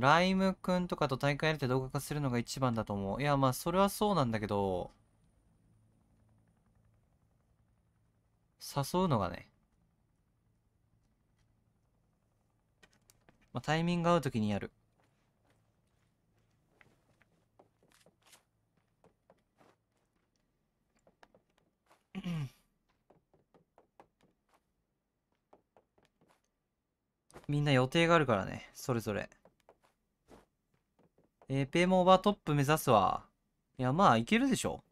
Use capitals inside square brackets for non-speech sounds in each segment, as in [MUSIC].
ライムくんとかと大会やって動画化するのが一番だと思う。いや、まあ、それはそうなんだけど、誘うのがね、まあ、タイミング合うときにやる。みんな予定があるからね、それぞれ。えー、ペイモーバートップ目指すわ。いや、まあ、いけるでしょ。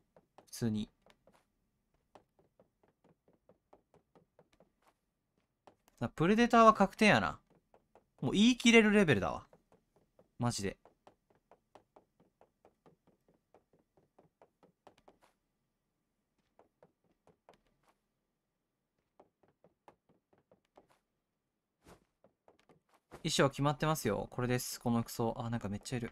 普通に。プレデターは確定やな。もう言い切れるレベルだわ。マジで。衣装決まってますよ。これです。この服装。あ、なんかめっちゃいる。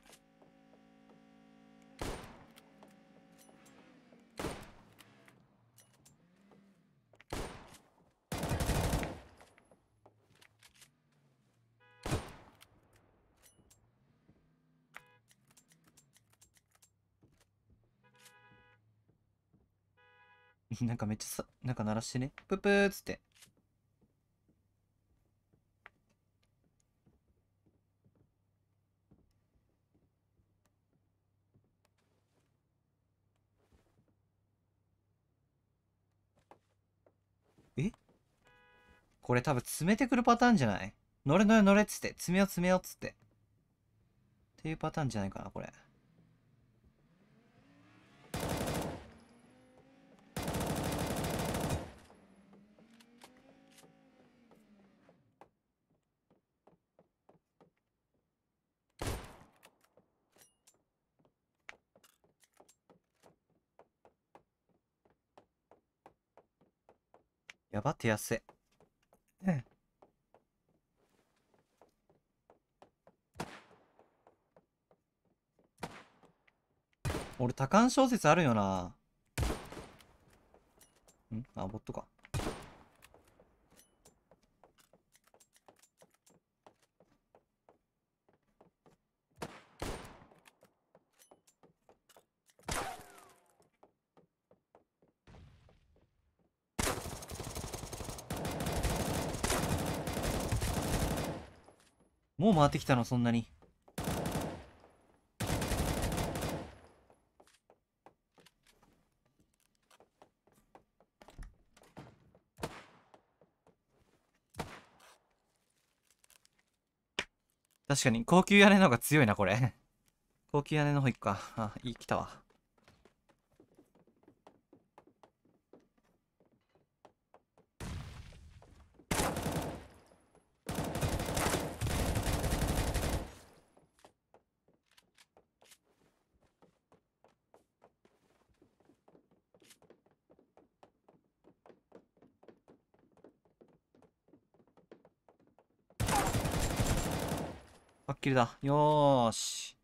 [LAUGHS] なんかめっちゃさ、なんか鳴らしてね。ぷぷーっつって。えこれ多分詰めてくるパターンじゃない乗れ乗れ乗れっつって。詰めよう詰めようっつって。っていうパターンじゃないかな、これ。やば、手汗。うん。俺、多感小説あるよな。んあ、ボットか。もう回ってきたのそんなに確かに高級屋根の方が強いなこれ [LAUGHS] 高級屋根の方行くかあいい来たわキリだ。よーし。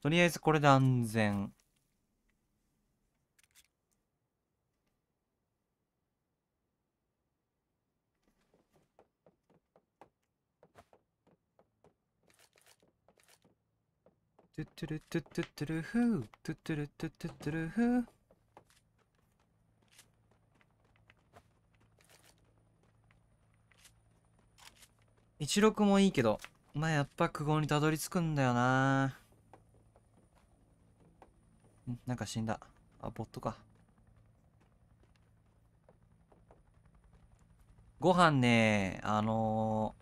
とりあえずこれで安全。トゥトゥルトゥットゥトゥルフートゥトゥルトゥトゥトゥルフー16もいいけど、まあ、やっぱ久保にたどり着くんだよな。んなんか死んだ。あ、ボットか。ご飯ね、あの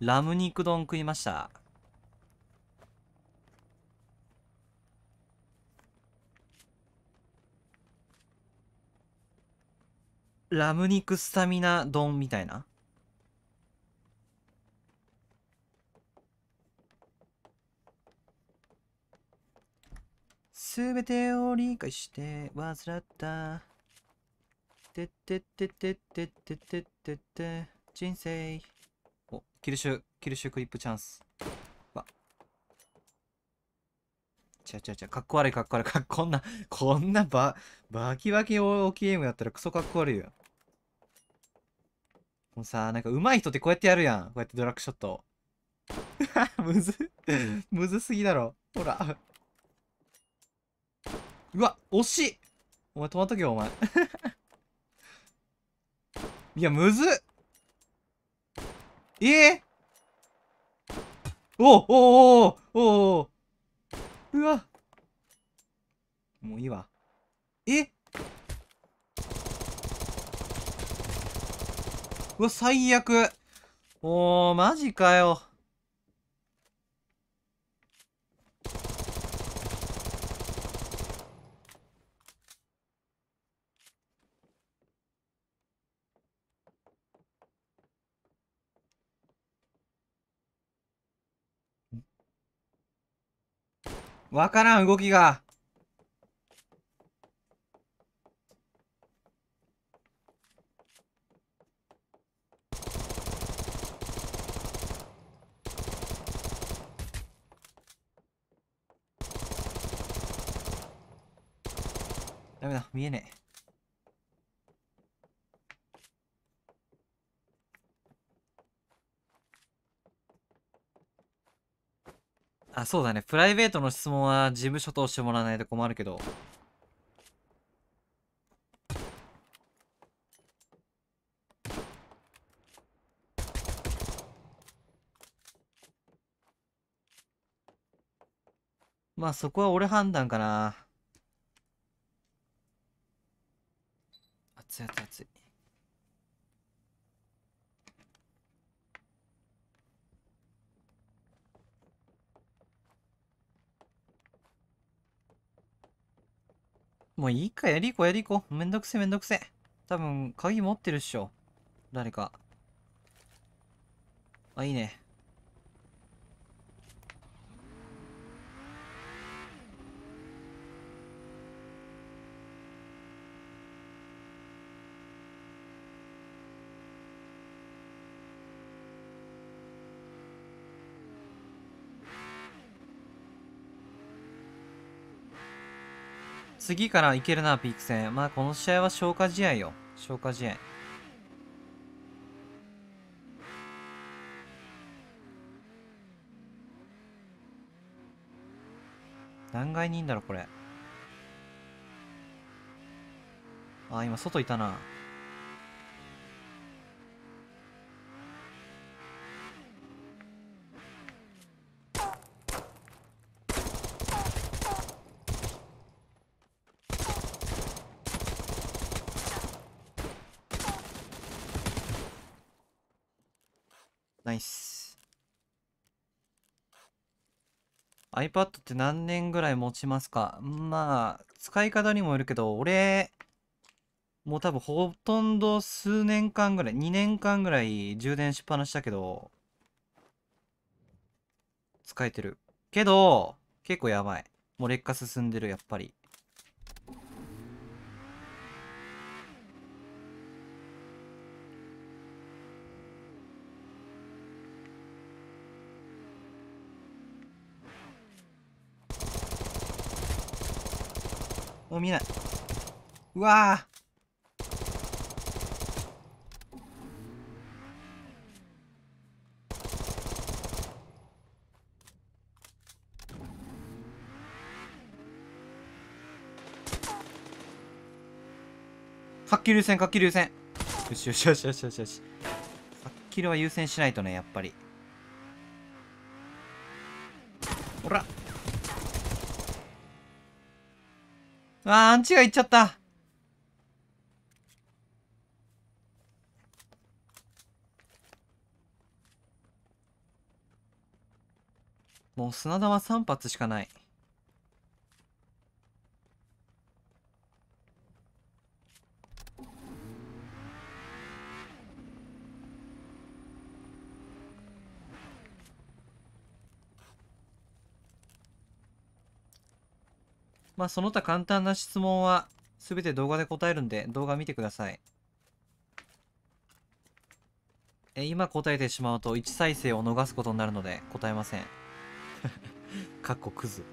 ー、ラム肉丼食いました。ラム肉スタミナ丼みたいなすべてを理解してらった。てってってってってってってってて人生。お、キルシュ、キルシュクリップチャンス。わ。ちゃちゃちゃ、かっこ悪いかっこ悪い。かっこんな、こんなば、バキバキ大きいゲームやったらクソかっこ悪いよ。もうさ、なんか上手い人ってこうやってやるやん。こうやってドラッグショット。[LAUGHS] むず、[LAUGHS] むずすぎだろ。ほら。うわ、惜しいお前止まっとけよ、お前。[LAUGHS] いや、むずっええー、おおおおおうわ。もういいわ。えうわ、最悪。おおマジかよ。わからん、動きが。ダメだ、見えねえ。そうだね。プライベートの質問は事務所通してもらわないと困るけど。まあそこは俺判断かな。もういいか、やりいこやりいこ。めんどくせめんどくせ。多分、鍵持ってるっしょ。誰か。あ、いいね。次からいけるな、ピーク戦。まあ、この試合は消化試合よ。消化試合。何階にいんだろ、これ。あ、今、外いたな。ナイス。iPad って何年ぐらい持ちますかまあ、使い方にもよるけど、俺、もう多分ほとんど数年間ぐらい、2年間ぐらい充電しっぱなしだけど、使えてる。けど、結構やばい。もう劣化進んでる、やっぱり。もう見えないうわ活気流線活気流線よしよしよしよしよしよしっきりは優先しないとねやっぱりほらわあアンチがいっちゃった。もう砂玉3発しかない。まあ、その他簡単な質問は全て動画で答えるんで、動画見てください。え、今答えてしまうと1再生を逃すことになるので答えません。[LAUGHS] かっこクズ。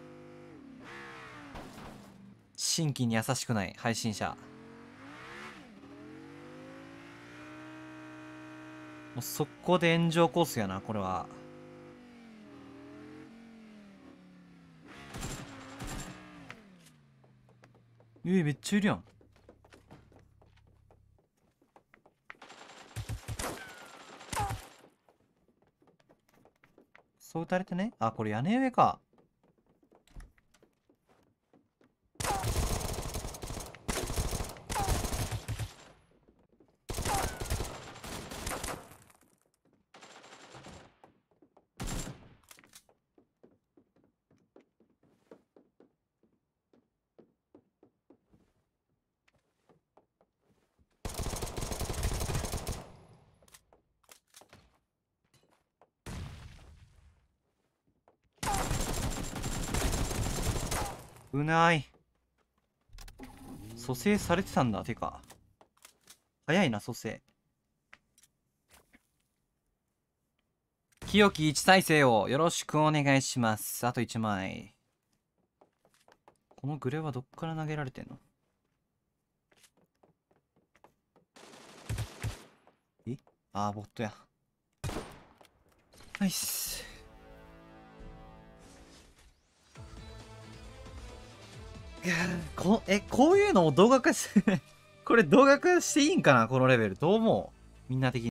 新規に優しくない配信者。もう速攻で炎上コースやな、これは。いるやんそう打たれてねあこれ屋根上か危ない蘇生されてたんだてか早いな蘇生清き一再生をよろしくお願いしますあと1枚このグレはどっから投げられてんのえあーボットやナイスやこえこういうのを動画化して [LAUGHS] これ動画化していいんかなこのレベルどう思うみんな的に